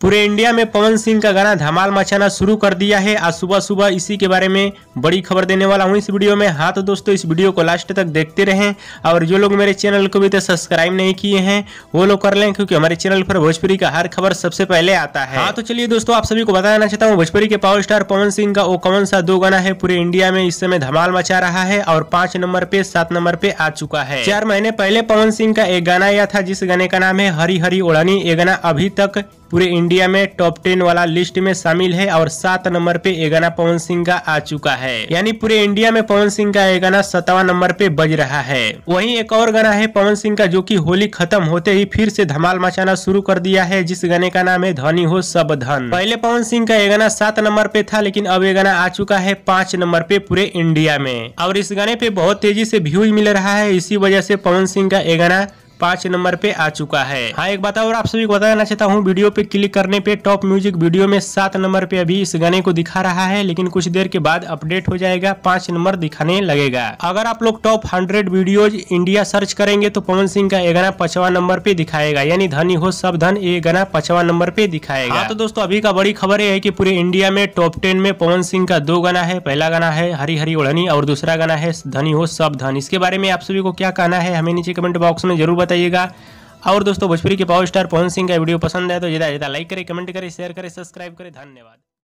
पूरे इंडिया में पवन सिंह का गाना धमाल मचाना शुरू कर दिया है आज सुबह सुबह इसी के बारे में बड़ी खबर देने वाला हूँ इस वीडियो में हाँ तो दोस्तों इस वीडियो को लास्ट तक देखते रहें और जो लोग मेरे चैनल को भी तो सब्सक्राइब नहीं किए हैं वो लोग कर लें क्योंकि हमारे चैनल पर भोजपुरी का हर खबर सबसे पहले आता है हाँ तो चलिए दोस्तों आप सभी को बताना चाहता हूँ भोजपुरी के पावर स्टार पवन सिंह का वो कौन सा दो गाना है पूरे इंडिया में इस समय धमाल मचा रहा है और पांच नंबर पे सात नंबर पे आ चुका है चार महीने पहले पवन सिंह का एक गाना आया था जिस गाने का नाम है हरी हरी ओढ़ानी ये गाना अभी तक पूरे इंडिया में टॉप टेन वाला लिस्ट में शामिल है और सात नंबर पे एगाना गाना पवन सिंह का आ चुका है यानी पूरे इंडिया में पवन सिंह का एगाना सतावा नंबर पे बज रहा है वहीं एक और गाना है पवन सिंह का जो कि होली खत्म होते ही फिर से धमाल मचाना शुरू कर दिया है जिस गाने का नाम है धनी हो सब धन पहले पवन सिंह का एगाना सात नंबर पे था लेकिन अब ये गाना आ चुका है पांच नंबर पे पूरे इंडिया में और इस गाने पे बहुत तेजी से व्यूज मिल रहा है इसी वजह से पवन सिंह का एगाना पांच नंबर पे आ चुका है हाँ एक बात और आप सभी को बताना चाहता हूँ वीडियो पे क्लिक करने पे टॉप म्यूजिक वीडियो में सात नंबर पे अभी इस गाने को दिखा रहा है लेकिन कुछ देर के बाद अपडेट हो जाएगा पांच नंबर दिखाने लगेगा अगर आप लोग top hundred video India search करेंगे तो पवन सिंह का ये गाना पचवा नंबर पे दिखाएगा यानी धनी हो सब धन ये गाना पचवा नंबर पे दिखाएगा हाँ, तो दोस्तों अभी का बड़ी खबर है की पूरे इंडिया में टॉप टेन में पवन सिंह का दो गाना है पहला गाना है हरी हरी ओढ़नी और दूसरा गाना है धनी हो सब धन इसके बारे में आप सभी को क्या कहना है हमें नीचे कमेंट बॉक्स में जरूर बताइएगा और दोस्तों भोजपुरी के पावर स्टार पवन सिंह का वीडियो पसंद है तो ज़्यादा ज़्यादा लाइक करें कमेंट करें शेयर करें सब्सक्राइब करें धन्यवाद